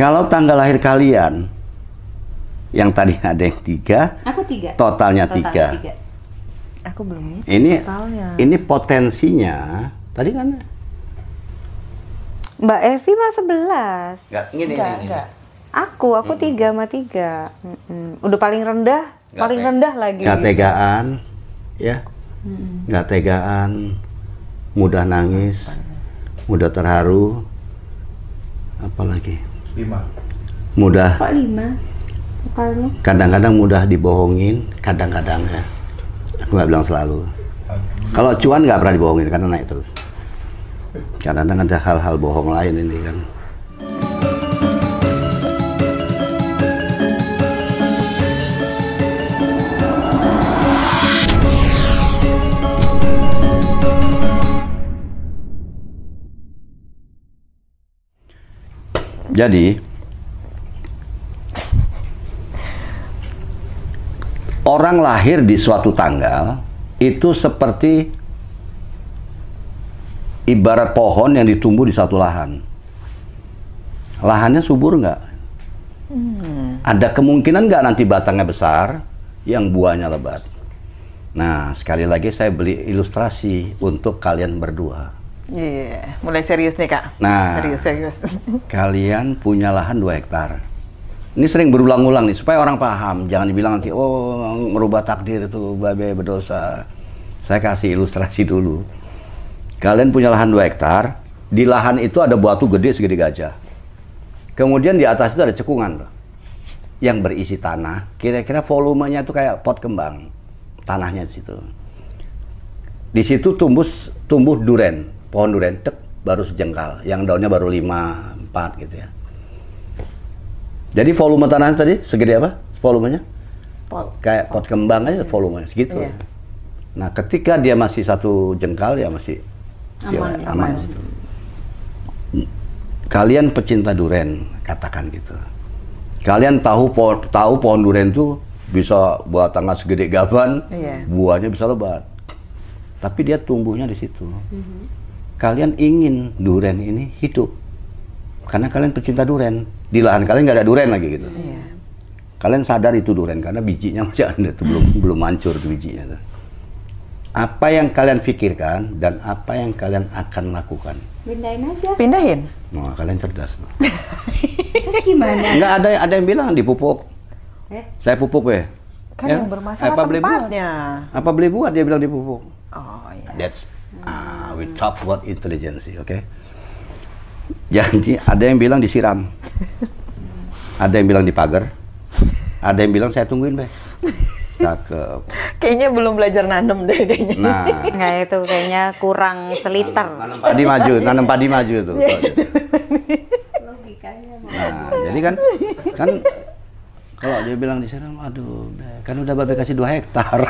Kalau tanggal lahir kalian yang tadi ada yang tiga, aku tiga, totalnya, totalnya tiga. tiga. Aku belum ini totalnya. ini potensinya tadi kan Mbak Evi mah sebelas. Enggak, gini, enggak, gini. enggak. Aku, aku hmm. tiga sama tiga. Hmm. Udah paling rendah, enggak paling rendah lagi. Enggak tegaan, ya. Hmm. Enggak tegaan, mudah nangis, mudah terharu, apalagi Mudah. Kok lima? Kadang-kadang mudah dibohongin, kadang-kadang ya. Aku nggak bilang selalu. Kalau cuan nggak pernah dibohongin karena naik terus. Kadang-kadang ada hal-hal bohong lain ini kan. Jadi orang lahir di suatu tanggal itu seperti ibarat pohon yang ditumbuh di satu lahan. Lahannya subur nggak? Hmm. Ada kemungkinan nggak nanti batangnya besar, yang buahnya lebat. Nah, sekali lagi saya beli ilustrasi untuk kalian berdua. Iya, yeah, mulai serius nih kak. Nah, serius serius. kalian punya lahan dua hektar. Ini sering berulang-ulang nih supaya orang paham. Jangan dibilang nanti oh merubah takdir itu babe berdosa. Saya kasih ilustrasi dulu. Kalian punya lahan dua hektar. Di lahan itu ada batu gede segede gajah. Kemudian di atas itu ada cekungan Yang berisi tanah. Kira-kira volumenya itu kayak pot kembang. Tanahnya di situ. Di situ tumbuh tumbuh duren pohon durian tek baru sejengkal, yang daunnya baru lima empat gitu ya. Jadi volume tanah tadi segede apa volumenya? Pot. Kayak pot, pot kembang aja volumenya segitu. Iya. Nah, ketika dia masih satu jengkal ya masih aman. Ya, aman. aman. Kalian pecinta durian katakan gitu. Kalian tahu po tahu pohon durian itu bisa buat tangga segede gaban, iya. buahnya bisa lebat. Tapi dia tumbuhnya di situ. Mm -hmm kalian ingin durian ini hidup karena kalian pecinta durian di lahan kalian nggak ada durian lagi gitu yeah. kalian sadar itu durian karena bijinya masih ada tuh belum belum hancur tuh bijinya tuh. apa yang kalian pikirkan dan apa yang kalian akan lakukan pindahin aja pindahin nah, kalian cerdas terus gimana nggak ada ada yang bilang dipupuk eh? saya pupuk eh. Kan ya kan ya? yang bermasalah apa tempatnya. beli buat? apa beli buat dia bilang dipupuk oh iya that's Ah, we talk about intelligence, oke? Okay? Jadi ada yang bilang disiram, ada yang bilang dipagar, ada yang bilang saya tungguin be. Cakep. Kayaknya belum belajar nanam deh kayaknya. Nah, nggak itu kayaknya kurang seliter. Nanam, padi maju, nanam padi maju tuh. Gitu. Iya. Nah, jadi kan kan kalau dia bilang disiram, aduh, be, kan udah babe kasih dua hektar.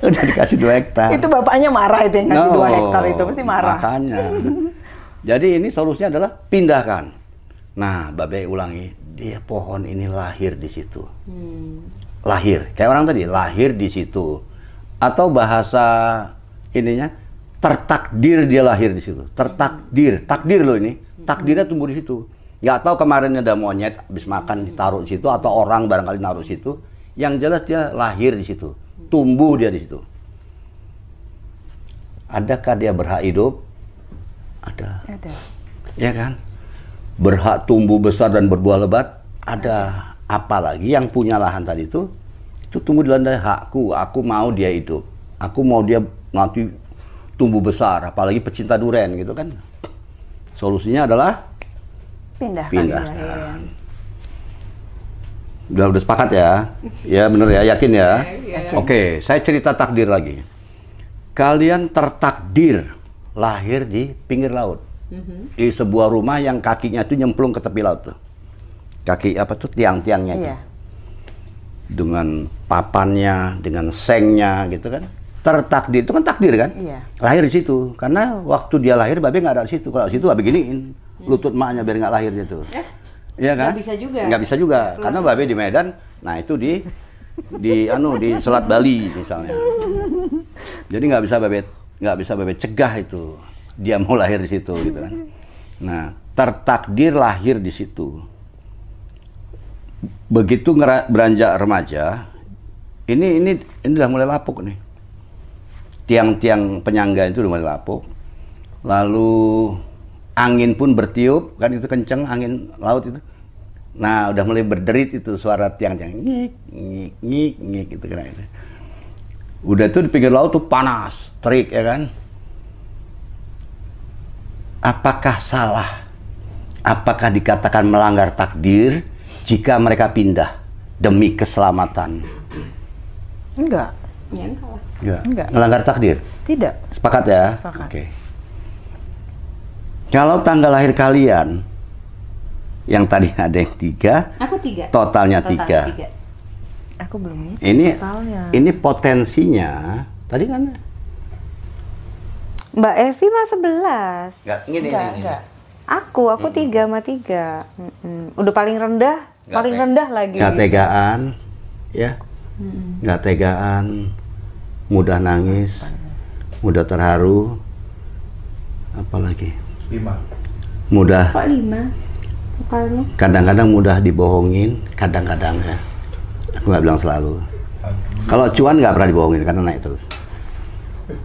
udah dikasih dua hektar. Itu bapaknya marah itu yang kasih dua no, hektar itu pasti marah. Makanya. Jadi ini solusinya adalah pindahkan. Nah, Babe ulangi, dia pohon ini lahir di situ. Hmm. Lahir, kayak orang tadi, lahir di situ. Atau bahasa ininya tertakdir dia lahir di situ. Tertakdir, takdir loh ini. Takdirnya tumbuh di situ. Gak tahu kemarin ada monyet habis makan ditaruh di situ atau orang barangkali naruh di situ. Yang jelas dia lahir di situ tumbuh dia di situ. Adakah dia berhak hidup? Ada. Ada. Ya kan? Berhak tumbuh besar dan berbuah lebat? Ada. Apalagi yang punya lahan tadi itu, itu tumbuh di landai hakku. Aku mau dia hidup. Aku mau dia nanti tumbuh besar. Apalagi pecinta duren gitu kan. Solusinya adalah pindahkan. pindahkan. Ya. Udah, udah sepakat ya? Ya bener ya, yakin ya? Iya, iya. Oke, saya cerita takdir lagi. Kalian tertakdir lahir di pinggir laut. Mhm. Di sebuah rumah yang kakinya itu nyemplung ke tepi laut tuh. Kaki apa tuh tiang-tiangnya Itu. Iya. Dengan papannya, dengan sengnya gitu kan tertakdir itu kan takdir kan lahir di situ karena waktu dia lahir babi nggak ada di situ kalau di situ babi giniin hmm. lutut maknya biar nggak lahir di gitu Iya kan? Nggak bisa juga. Nggak bisa juga. Hmm. Karena babe di Medan, nah itu di di anu di Selat Bali misalnya. Jadi nggak bisa babe nggak bisa babe cegah itu. Dia mau lahir di situ gitu kan. Nah, tertakdir lahir di situ. Begitu beranjak remaja, ini ini ini udah mulai lapuk nih. Tiang-tiang penyangga itu udah mulai lapuk. Lalu angin pun bertiup kan itu kenceng angin laut itu Nah, udah mulai berderit itu suara tiang tiang ngik ngik ngik ngik gitu kan. Udah tuh di pinggir laut tuh panas, terik ya kan. Apakah salah? Apakah dikatakan melanggar takdir jika mereka pindah demi keselamatan? Enggak. Ya, enggak. Enggak. Melanggar takdir? Tidak. Sepakat ya? Sepakat. Oke. Okay. Kalau tanggal lahir kalian yang tadi ada yang tiga. Aku tiga. Totalnya, Total tiga. tiga. Aku belum itu. Ya. Ini totalnya. ini potensinya tadi kan Mbak Evi mah sebelas. Enggak, ini, enggak, ini. enggak. Aku, aku hmm. tiga sama tiga. Hmm. Udah paling rendah, enggak paling rendah lagi. Enggak tegaan, ya. Mm Enggak tegaan, mudah nangis, mudah terharu, apalagi. Lima. Mudah. Kok lima? Kadang-kadang mudah dibohongin, kadang-kadang ya. Aku nggak bilang selalu. Kalau cuan nggak pernah dibohongin karena naik terus.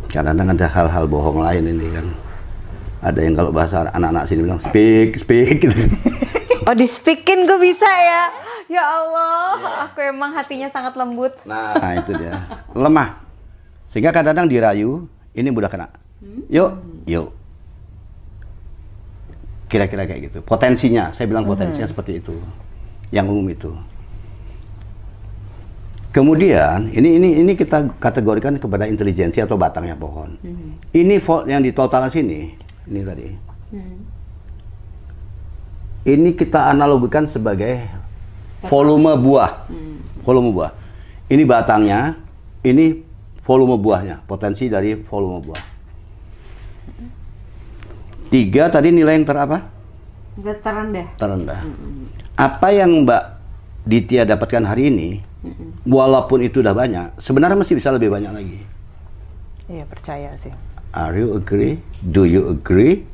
Kadang-kadang ada hal-hal bohong lain ini kan. Ada yang kalau bahasa anak-anak sini bilang speak, speak gitu. Oh di speakin gue bisa ya? Ya Allah, ya. aku emang hatinya sangat lembut. Nah itu dia, lemah. Sehingga kadang-kadang dirayu, ini mudah kena. Hmm. Yuk, yuk Kira-kira kayak gitu. Potensinya, saya bilang potensinya -hmm. seperti itu. Yang umum itu. Kemudian ini ini ini kita kategorikan kepada intelijensi atau batangnya pohon. Hmm. Ini fault yang di total sini, ini tadi. Hmm. Ini kita analogikan sebagai volume buah, hmm. volume buah. Ini batangnya, ini volume buahnya, potensi dari volume buah. Tiga tadi nilai yang terapa? Terendah. Terendah. Mm -mm. Apa yang Mbak Ditya dapatkan hari ini, mm -mm. walaupun itu udah banyak, sebenarnya masih bisa lebih banyak lagi. Iya percaya sih. Are you agree? Do you agree?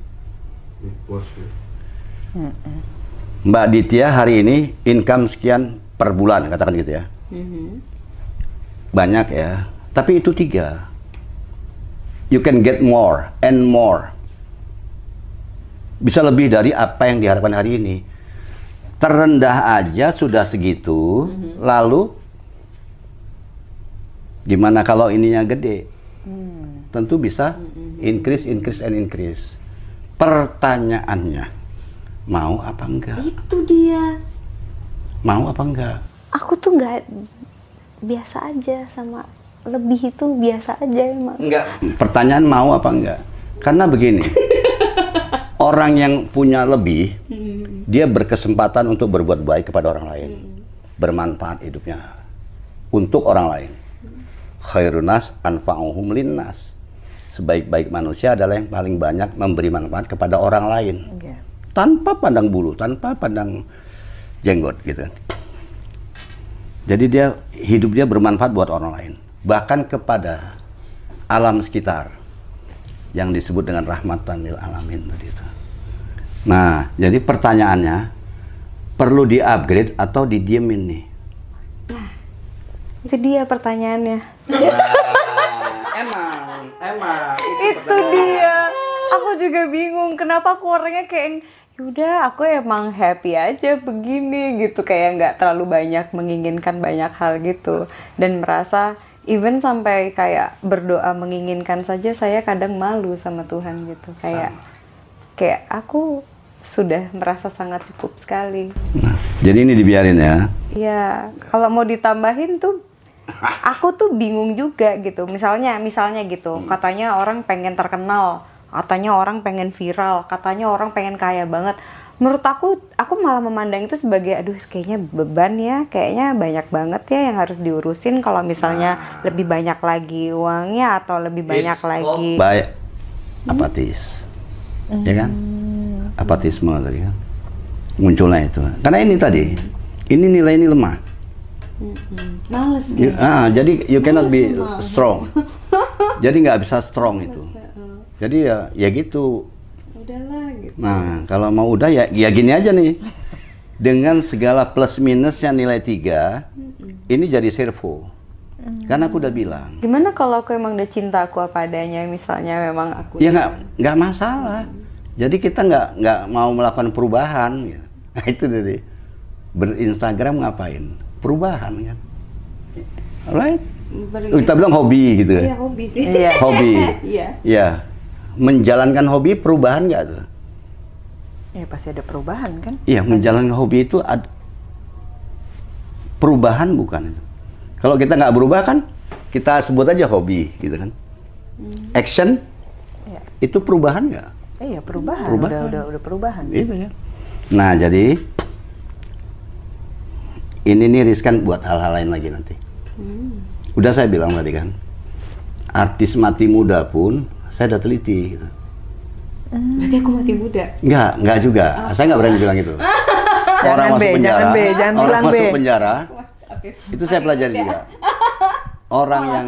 Mm Mbak Ditya hari ini income sekian per bulan katakan gitu ya. Mm -hmm. Banyak ya, tapi itu tiga. You can get more and more bisa lebih dari apa yang diharapkan hari ini. Terendah aja sudah segitu, mm-hmm. lalu gimana kalau ininya gede? Mm. Tentu bisa increase, increase, and increase. Pertanyaannya, mau apa enggak? Itu dia. Mau apa enggak? Aku tuh enggak biasa aja sama lebih itu biasa aja emang. Enggak. Pertanyaan mau apa enggak? Karena begini. orang yang punya lebih hmm. dia berkesempatan untuk berbuat baik kepada orang lain hmm. bermanfaat hidupnya untuk orang lain khairunas anfa'uhum linnas sebaik-baik manusia adalah yang paling banyak memberi manfaat kepada orang lain yeah. tanpa pandang bulu tanpa pandang jenggot gitu jadi dia hidup dia bermanfaat buat orang lain bahkan kepada alam sekitar yang disebut dengan rahmatan lil alamin tadi itu. Nah, jadi pertanyaannya perlu di-upgrade atau didiemin nih? itu dia pertanyaannya. Nah, emang, emang. Itu, itu dia. Aku juga bingung kenapa aku orangnya kayak udah aku emang happy aja begini gitu kayak nggak terlalu banyak menginginkan banyak hal gitu dan merasa even sampai kayak berdoa menginginkan saja saya kadang malu sama Tuhan gitu kayak sama. kayak aku sudah merasa sangat cukup sekali. Nah, jadi ini dibiarin ya? Iya, kalau mau ditambahin tuh aku tuh bingung juga gitu. Misalnya, misalnya gitu, hmm. katanya orang pengen terkenal, katanya orang pengen viral, katanya orang pengen kaya banget menurut aku aku malah memandang itu sebagai aduh kayaknya beban ya kayaknya banyak banget ya yang harus diurusin kalau misalnya nah. lebih banyak lagi uangnya atau lebih banyak lagi baik hmm. apatis hmm. ya kan apatisme tadi kan munculnya itu karena ini tadi ini nilai ini lemah males hmm. males you, ah, jadi you cannot be malah. strong jadi nggak bisa strong itu eh, eh. jadi ya ya gitu udahlah gitu. Nah, kalau mau udah ya ya gini aja nih. Dengan segala plus minusnya nilai tiga, ini jadi servo. Mm. Karena aku udah bilang. Gimana kalau aku emang udah cinta aku apa adanya, misalnya memang aku. Ya nggak nggak masalah. Mm. Jadi kita nggak nggak mau melakukan perubahan. Gitu. Nah, itu jadi berinstagram ngapain? Perubahan kan. Alright. Ber kita bilang hobi gitu. Kan? Iya hobi sih. Iya. hobi. Iya. yeah. Menjalankan hobi perubahan nggak tuh? Ya pasti ada perubahan kan? Iya, menjalankan hobi itu ada perubahan bukan Kalau kita nggak berubah kan, kita sebut aja hobi gitu kan. Hmm. Action ya. itu perubahan nggak? Iya eh, perubahan. perubahan. Udah, udah, udah perubahan. Itu ya. Nah jadi ini nih riskan buat hal-hal lain lagi nanti. Hmm. Udah saya bilang tadi kan, artis mati muda pun saya udah teliti. Gitu Berarti aku mati muda? Enggak, enggak juga. Oh. Saya enggak berani bilang itu. orang masuk penjara, jangan B, jangan orang masuk B. penjara, itu saya pelajari juga. Orang yang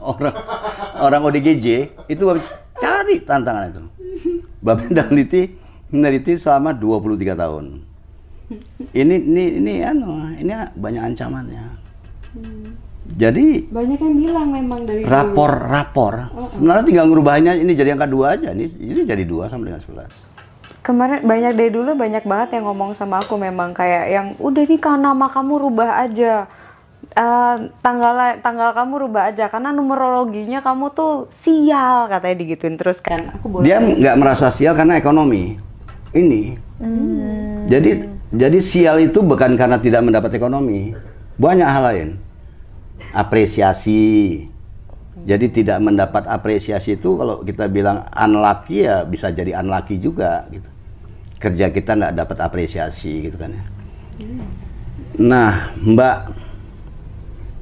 orang orang ODGJ itu cari tantangan itu. Bapak Liti meneliti selama 23 tahun. Ini ini ini anu, ini banyak ancamannya. Hmm. Jadi banyak yang bilang memang dari rapor dulu. rapor. Uh-uh. Sebenarnya tinggal ngerubahnya ini jadi yang kedua aja. Ini ini jadi dua sama dengan sebelas. Kemarin banyak dari dulu banyak banget yang ngomong sama aku memang kayak yang udah nih karena nama kamu rubah aja. Uh, tanggal tanggal kamu rubah aja karena numerologinya kamu tuh sial katanya digituin terus kan aku boleh dia nggak merasa sial karena ekonomi ini hmm. jadi jadi sial itu bukan karena tidak mendapat ekonomi banyak hal lain apresiasi. Jadi tidak mendapat apresiasi itu kalau kita bilang unlucky ya bisa jadi unlucky juga gitu. Kerja kita nggak dapat apresiasi gitu kan ya. Nah, Mbak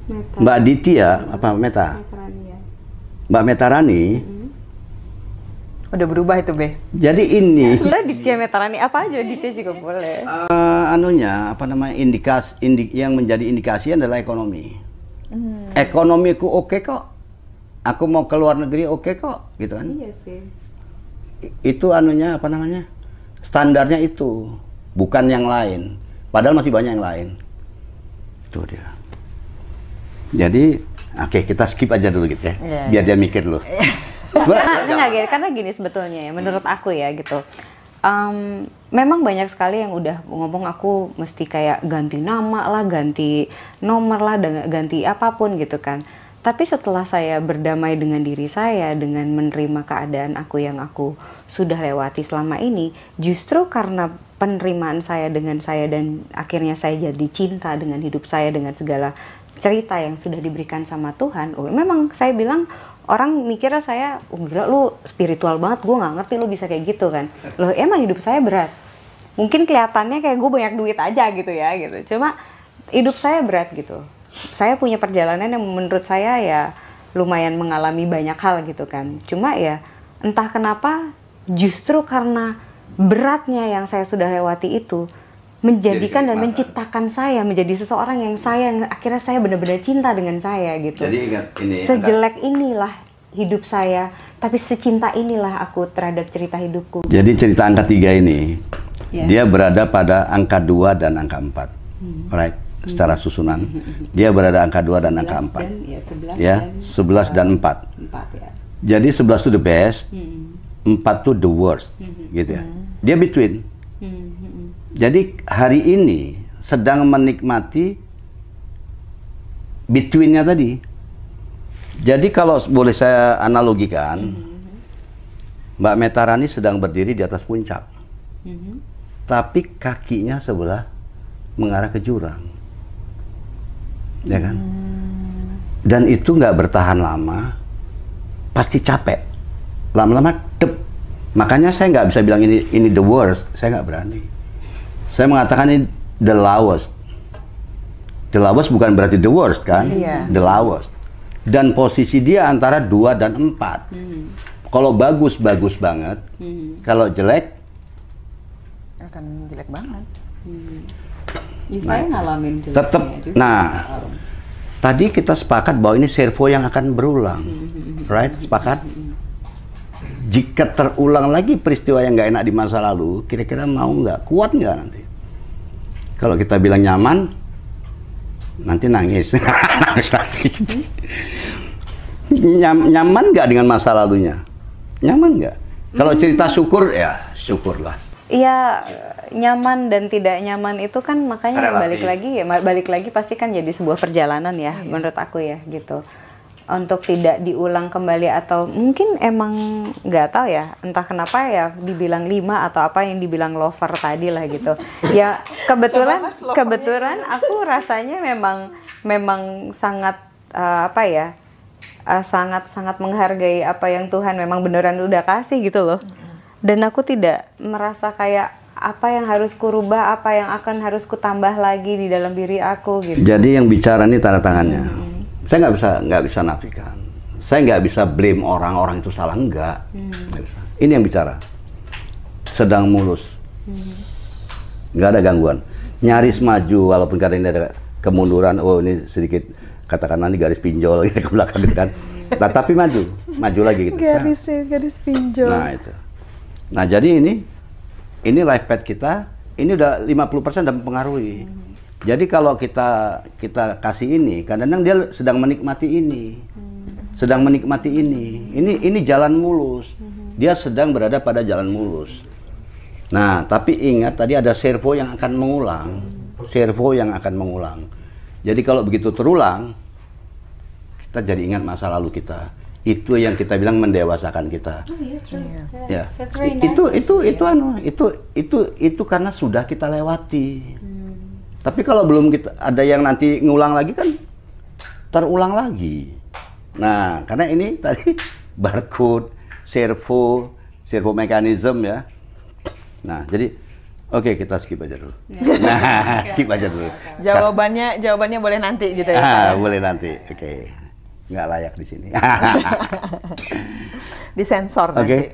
Meta. Mbak Ditya apa Meta? Ya. Mbak Metarani hmm. udah berubah itu be. Jadi ini. Sudah Ditya Metarani apa aja Ditya juga boleh. Uh, anunya apa namanya indikasi indik, yang menjadi indikasi adalah ekonomi Hmm. Ekonomiku oke okay kok. Aku mau ke luar negeri oke okay kok, gitu kan? Iya sih. Itu anunya apa namanya? Standarnya itu, bukan yang lain. Padahal masih banyak yang lain. Itu dia. Jadi, oke okay, kita skip aja dulu gitu ya. Yeah. Biar dia mikir dulu. Gua, karena, enggak, karena gini sebetulnya ya, menurut hmm. aku ya gitu um, memang banyak sekali yang udah ngomong aku mesti kayak ganti nama lah, ganti nomor lah, ganti apapun gitu kan. Tapi setelah saya berdamai dengan diri saya, dengan menerima keadaan aku yang aku sudah lewati selama ini, justru karena penerimaan saya dengan saya dan akhirnya saya jadi cinta dengan hidup saya dengan segala cerita yang sudah diberikan sama Tuhan. Oh, memang saya bilang orang mikirnya saya oh gila lu spiritual banget gue nggak ngerti lu bisa kayak gitu kan loh emang hidup saya berat mungkin kelihatannya kayak gue banyak duit aja gitu ya gitu cuma hidup saya berat gitu saya punya perjalanan yang menurut saya ya lumayan mengalami banyak hal gitu kan cuma ya entah kenapa justru karena beratnya yang saya sudah lewati itu menjadikan dan menciptakan saya menjadi seseorang yang saya yang akhirnya saya benar-benar cinta dengan saya gitu. Jadi ingat ini. Sejelek inilah hidup saya, tapi secinta inilah aku terhadap cerita hidupku. Jadi cerita angka tiga ini yeah. dia berada pada angka dua dan angka empat, hmm. right? Hmm. Secara susunan hmm, hmm, dia berada angka dua dan angka empat. Dan, ya, sebelas ya, dan empat. Ya. Jadi sebelas itu the best, empat hmm. itu the worst, hmm. gitu ya. Hmm. Dia between. Hmm, hmm, hmm. jadi hari ini sedang menikmati betweennya tadi jadi kalau boleh saya analogikan hmm. Mbak Metarani sedang berdiri di atas puncak hmm. tapi kakinya sebelah mengarah ke jurang ya kan dan itu nggak bertahan lama pasti capek lama-lama Makanya saya nggak bisa bilang ini ini the worst, saya nggak berani. Saya mengatakan ini the lowest. The lowest bukan berarti the worst kan? Yeah. The lowest. Dan posisi dia antara dua dan empat. Mm. Kalau bagus bagus banget. Mm. Kalau jelek akan jelek banget. Hmm. Ya, nah, saya ngalamin jeleknya tetep, Nah, tadi kita sepakat bahwa ini servo yang akan berulang, hmm. right? Sepakat? Hmm jika terulang lagi peristiwa yang nggak enak di masa lalu, kira-kira mau nggak? Kuat nggak nanti? Kalau kita bilang nyaman, nanti nangis. nangis gitu. lagi. Nyam, nyaman nggak dengan masa lalunya? Nyaman nggak? Kalau hmm. cerita syukur, ya syukurlah. Iya, nyaman dan tidak nyaman itu kan makanya Relatif. balik lagi ya, balik lagi pasti kan jadi sebuah perjalanan ya, iya. menurut aku ya gitu untuk tidak diulang kembali atau mungkin emang nggak tahu ya entah kenapa ya dibilang lima atau apa yang dibilang lover tadi lah gitu ya kebetulan kebetulan aku rasanya memang memang sangat uh, apa ya uh, sangat sangat menghargai apa yang Tuhan memang beneran udah kasih gitu loh dan aku tidak merasa kayak apa yang harus kurubah apa yang akan harus kutambah lagi di dalam diri aku gitu jadi yang bicara ini tanda tangannya hmm saya nggak bisa nggak bisa nafikan saya nggak bisa blame orang-orang itu salah enggak hmm. bisa. ini yang bicara sedang mulus hmm. nggak hmm. ada gangguan nyaris maju walaupun kadang ini ada kemunduran oh ini sedikit katakanlah ini garis pinjol gitu ke belakang gitu kan nah, tapi maju maju lagi gitu garis garis pinjol nah itu nah jadi ini ini life pad kita ini udah 50% dan mempengaruhi hmm. Jadi kalau kita kita kasih ini, kadang-kadang dia sedang menikmati ini, hmm. sedang menikmati ini. Ini ini jalan mulus. Hmm. Dia sedang berada pada jalan mulus. Nah, tapi ingat tadi ada servo yang akan mengulang, hmm. servo yang akan mengulang. Jadi kalau begitu terulang, kita jadi ingat masa lalu kita. Itu yang kita bilang mendewasakan kita. Oh, yeah, Yeah. Yeah. nice. Itu itu itu iya. anu, itu itu itu karena sudah kita lewati. Tapi kalau belum kita ada yang nanti ngulang lagi kan terulang lagi. Nah, karena ini tadi barcode, servo, servo mekanisme ya. Nah, jadi Oke, okay, kita skip aja dulu. Ya. Nah, skip aja dulu. Jawabannya jawabannya boleh nanti gitu ya. Ah, boleh nanti. Oke. Okay. Nggak layak di sini. Disensor okay. nanti.